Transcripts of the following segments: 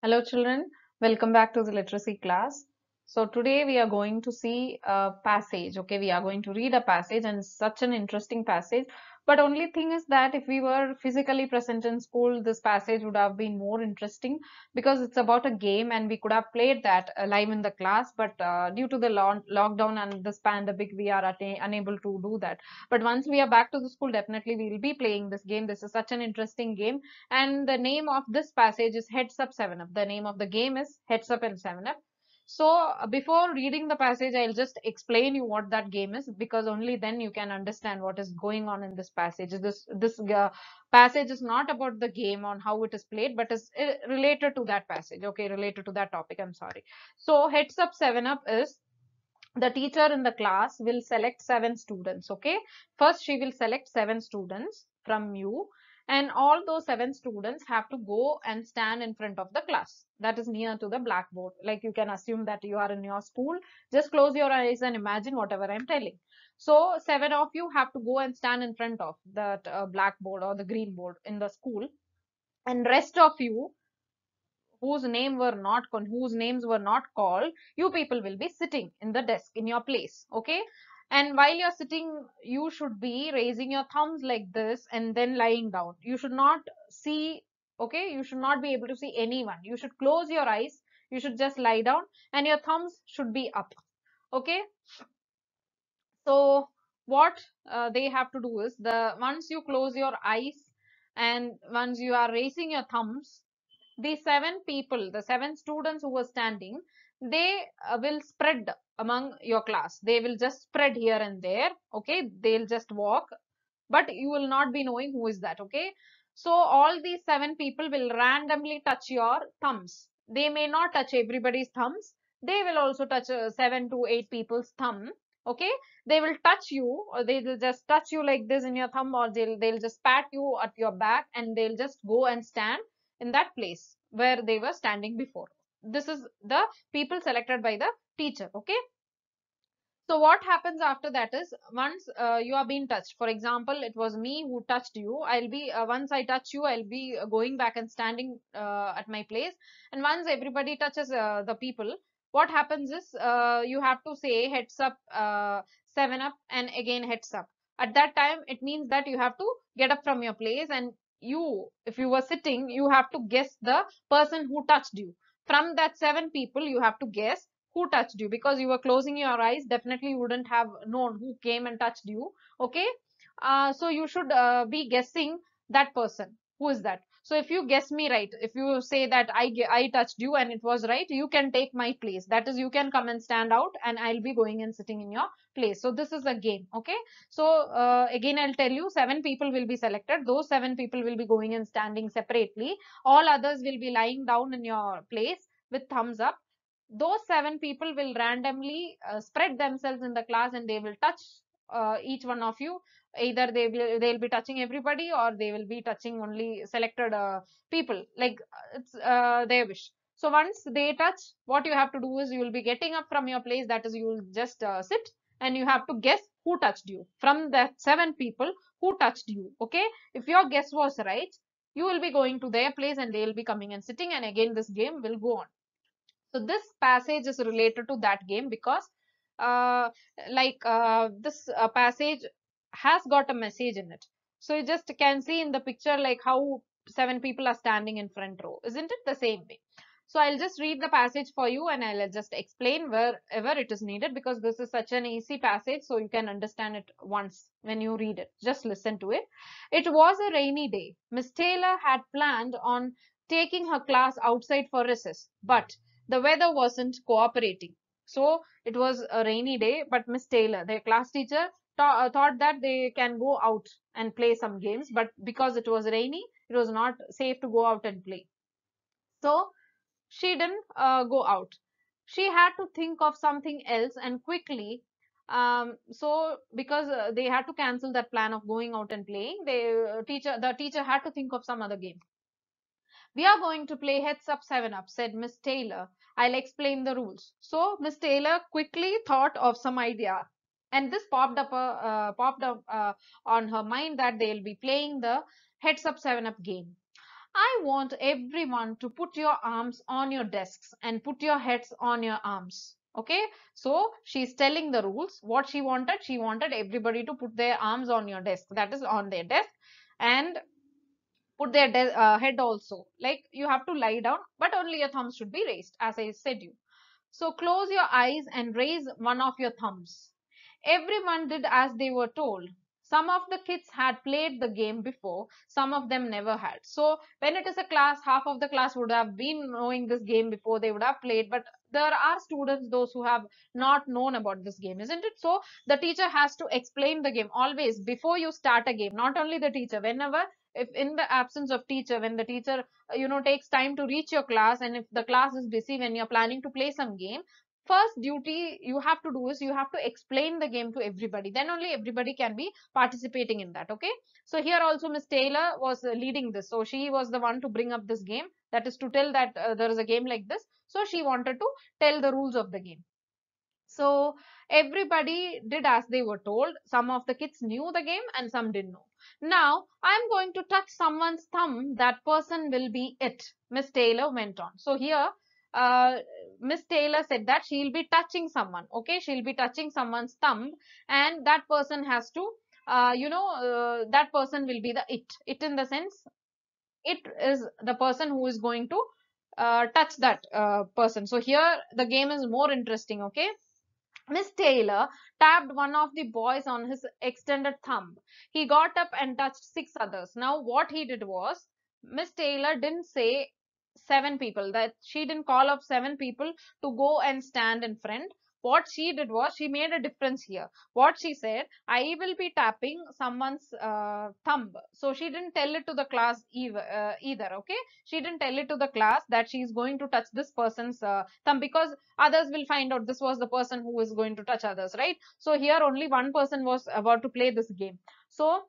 Hello children, welcome back to the literacy class. So today we are going to see a passage, okay, we are going to read a passage and such an interesting passage but only thing is that if we were physically present in school this passage would have been more interesting because it's about a game and we could have played that uh, live in the class but uh, due to the lo- lockdown and this pandemic we are unable to do that but once we are back to the school definitely we will be playing this game this is such an interesting game and the name of this passage is heads up 7 up the name of the game is heads up and 7 up so uh, before reading the passage, I'll just explain you what that game is because only then you can understand what is going on in this passage. This this uh, passage is not about the game on how it is played, but is uh, related to that passage. Okay, related to that topic. I'm sorry. So heads up, seven up is the teacher in the class will select seven students. Okay, first she will select seven students from you and all those seven students have to go and stand in front of the class that is near to the blackboard like you can assume that you are in your school just close your eyes and imagine whatever i'm telling so seven of you have to go and stand in front of that uh, blackboard or the green board in the school and rest of you whose name were not whose names were not called you people will be sitting in the desk in your place okay and while you're sitting you should be raising your thumbs like this and then lying down you should not see okay you should not be able to see anyone you should close your eyes you should just lie down and your thumbs should be up okay so what uh, they have to do is the once you close your eyes and once you are raising your thumbs the seven people the seven students who were standing they uh, will spread among your class they will just spread here and there okay they'll just walk but you will not be knowing who is that okay so all these seven people will randomly touch your thumbs they may not touch everybody's thumbs they will also touch uh, seven to eight people's thumb okay they will touch you or they will just touch you like this in your thumb or they'll they'll just pat you at your back and they'll just go and stand in that place where they were standing before this is the people selected by the teacher okay so what happens after that is once uh, you are being touched for example it was me who touched you i'll be uh, once i touch you i'll be uh, going back and standing uh, at my place and once everybody touches uh, the people what happens is uh, you have to say heads up seven up and again heads up at that time it means that you have to get up from your place and you if you were sitting you have to guess the person who touched you from that seven people you have to guess who touched you because you were closing your eyes definitely you wouldn't have known who came and touched you okay uh, so you should uh, be guessing that person who is that so if you guess me right, if you say that I, I touched you and it was right, you can take my place. That is, you can come and stand out and I'll be going and sitting in your place. So this is a game. Okay. So uh, again, I'll tell you seven people will be selected. Those seven people will be going and standing separately. All others will be lying down in your place with thumbs up. Those seven people will randomly uh, spread themselves in the class and they will touch uh, each one of you either they will they'll be touching everybody or they will be touching only selected uh, people like it's uh, their wish so once they touch what you have to do is you will be getting up from your place that is you will just uh, sit and you have to guess who touched you from the seven people who touched you okay if your guess was right you will be going to their place and they will be coming and sitting and again this game will go on so this passage is related to that game because uh, like uh, this uh, passage has got a message in it. So you just can see in the picture like how seven people are standing in front row. Isn't it the same way? So I'll just read the passage for you and I'll just explain wherever it is needed because this is such an easy passage so you can understand it once when you read it. Just listen to it. It was a rainy day. Miss Taylor had planned on taking her class outside for recess but the weather wasn't cooperating. So it was a rainy day, but Miss Taylor, their class teacher, uh, thought that they can go out and play some games, but because it was rainy, it was not safe to go out and play. So she didn't uh, go out. She had to think of something else and quickly. Um, so because uh, they had to cancel that plan of going out and playing, the uh, teacher the teacher had to think of some other game. We are going to play heads up seven up, said Miss Taylor I'll explain the rules. So Miss Taylor quickly thought of some idea and this popped up, uh, uh, popped up uh, on her mind that they'll be playing the heads up 7 up game. I want everyone to put your arms on your desks and put your heads on your arms. Okay, so she's telling the rules. What she wanted, she wanted everybody to put their arms on your desk, that is on their desk, and put their uh, head also like you have to lie down but only your thumbs should be raised as i said you so close your eyes and raise one of your thumbs everyone did as they were told some of the kids had played the game before some of them never had so when it is a class half of the class would have been knowing this game before they would have played but there are students those who have not known about this game isn't it so the teacher has to explain the game always before you start a game not only the teacher whenever if in the absence of teacher when the teacher uh, you know takes time to reach your class and if the class is busy when you're planning to play some game first duty you have to do is you have to explain the game to everybody then only everybody can be participating in that okay so here also miss taylor was uh, leading this so she was the one to bring up this game that is to tell that uh, there is a game like this so she wanted to tell the rules of the game so everybody did as they were told. Some of the kids knew the game and some didn't know. Now I'm going to touch someone's thumb. That person will be it. Miss Taylor went on. So here uh, Miss Taylor said that she'll be touching someone. Okay, she'll be touching someone's thumb, and that person has to, uh, you know, uh, that person will be the it. It in the sense, it is the person who is going to uh, touch that uh, person. So here the game is more interesting. Okay. Miss Taylor tapped one of the boys on his extended thumb. He got up and touched six others. Now, what he did was, Miss Taylor didn't say seven people, that she didn't call up seven people to go and stand in front what she did was she made a difference here what she said i will be tapping someone's uh, thumb so she didn't tell it to the class either, uh, either okay she didn't tell it to the class that she is going to touch this person's uh, thumb because others will find out this was the person who is going to touch others right so here only one person was about to play this game so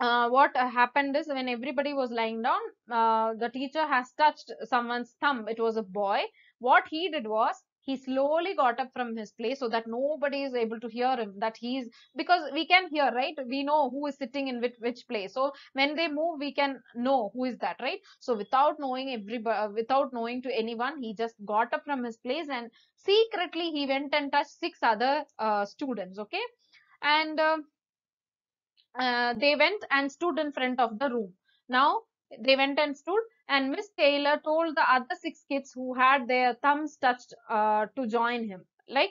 uh, what happened is when everybody was lying down, uh, the teacher has touched someone's thumb. It was a boy. What he did was he slowly got up from his place so that nobody is able to hear him that he's because we can hear right we know who is sitting in which, which place so when they move we can know who is that right so without knowing everybody uh, without knowing to anyone he just got up from his place and secretly he went and touched six other uh, students okay and uh, uh, they went and stood in front of the room now they went and stood and Miss Taylor told the other six kids who had their thumbs touched uh, to join him. Like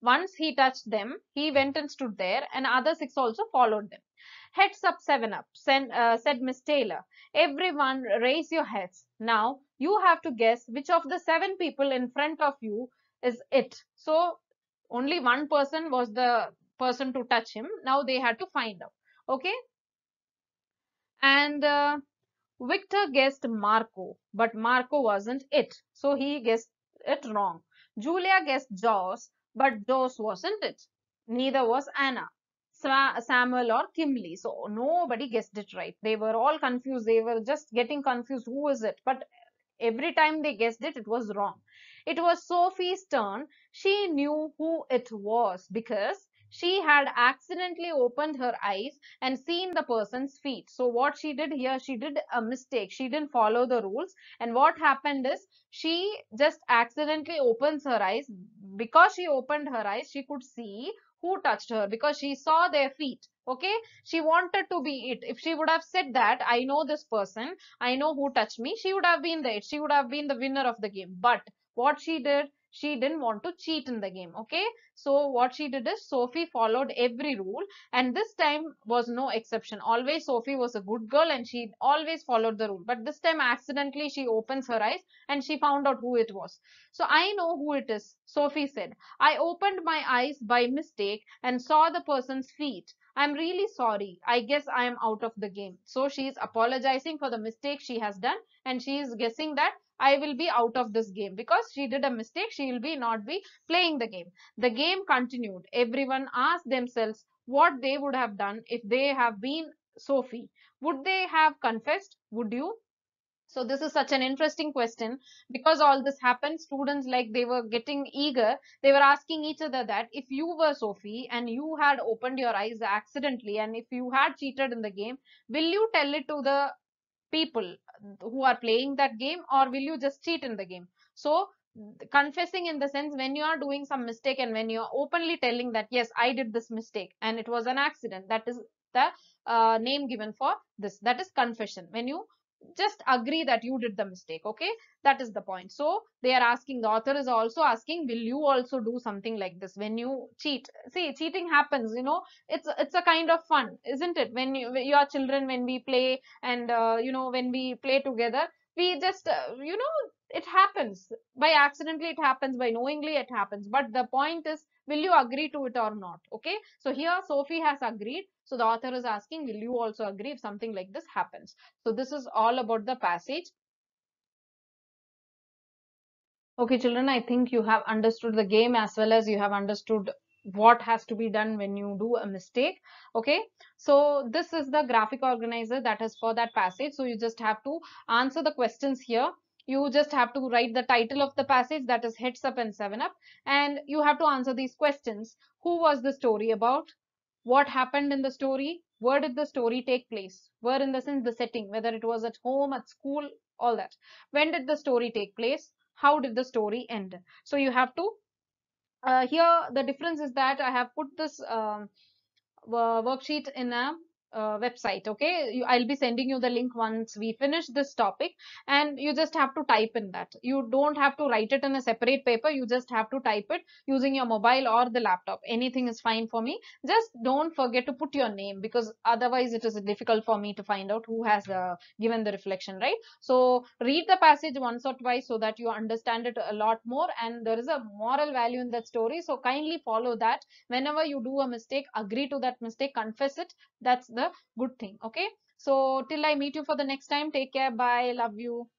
once he touched them, he went and stood there, and other six also followed them. Heads up, seven up, send, uh, said Miss Taylor. Everyone raise your heads. Now you have to guess which of the seven people in front of you is it. So only one person was the person to touch him. Now they had to find out. Okay. And uh, Victor guessed Marco, but Marco wasn't it, so he guessed it wrong. Julia guessed Joss, but Joss wasn't it. Neither was Anna. Samuel or Kimley. So nobody guessed it right. They were all confused. They were just getting confused. Who is it? But every time they guessed it, it was wrong. It was Sophie's turn. She knew who it was because she had accidentally opened her eyes and seen the person's feet. So what she did here, she did a mistake. She didn't follow the rules. And what happened is she just accidentally opens her eyes. Because she opened her eyes, she could see who touched her because she saw their feet okay she wanted to be it if she would have said that i know this person i know who touched me she would have been there she would have been the winner of the game but what she did she didn't want to cheat in the game okay so what she did is sophie followed every rule and this time was no exception always sophie was a good girl and she always followed the rule but this time accidentally she opens her eyes and she found out who it was so i know who it is sophie said i opened my eyes by mistake and saw the person's feet I'm really sorry. I guess I am out of the game. So she is apologizing for the mistake she has done and she is guessing that I will be out of this game because she did a mistake. She will be not be playing the game. The game continued. Everyone asked themselves what they would have done if they have been Sophie. Would they have confessed? Would you? So this is such an interesting question because all this happened. Students like they were getting eager. They were asking each other that if you were Sophie and you had opened your eyes accidentally and if you had cheated in the game, will you tell it to the people who are playing that game or will you just cheat in the game so confessing in the sense when you are doing some mistake and when you are openly telling that yes i did this mistake and it was an accident that is the uh, name given for this that is confession when you just agree that you did the mistake okay that is the point so they are asking the author is also asking will you also do something like this when you cheat see cheating happens you know it's it's a kind of fun isn't it when you, your children when we play and uh, you know when we play together we just uh, you know it happens by accidentally it happens by knowingly it happens but the point is will you agree to it or not okay so here sophie has agreed so the author is asking will you also agree if something like this happens so this is all about the passage okay children i think you have understood the game as well as you have understood what has to be done when you do a mistake okay so this is the graphic organizer that is for that passage so you just have to answer the questions here you just have to write the title of the passage that is heads up and seven up and you have to answer these questions who was the story about what happened in the story where did the story take place where in the sense the setting whether it was at home at school all that when did the story take place how did the story end so you have to uh, here the difference is that i have put this um, worksheet in a uh, website okay you, i'll be sending you the link once we finish this topic and you just have to type in that you don't have to write it in a separate paper you just have to type it using your mobile or the laptop anything is fine for me just don't forget to put your name because otherwise it is difficult for me to find out who has uh, given the reflection right so read the passage once or twice so that you understand it a lot more and there is a moral value in that story so kindly follow that whenever you do a mistake agree to that mistake confess it that's the good thing okay so till i meet you for the next time take care bye love you